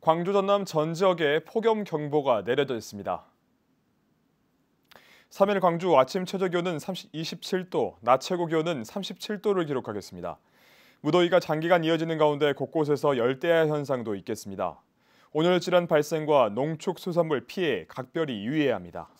광주 전남 전 지역에 폭염 경보가 내려져 있습니다. 3일 광주 아침 최저 기온은 3 27도, 낮 최고 기온은 37도를 기록하겠습니다. 무더위가 장기간 이어지는 가운데 곳곳에서 열대야 현상도 있겠습니다. 온열 질환 발생과 농축수산물 피해 각별히 유의해야 합니다.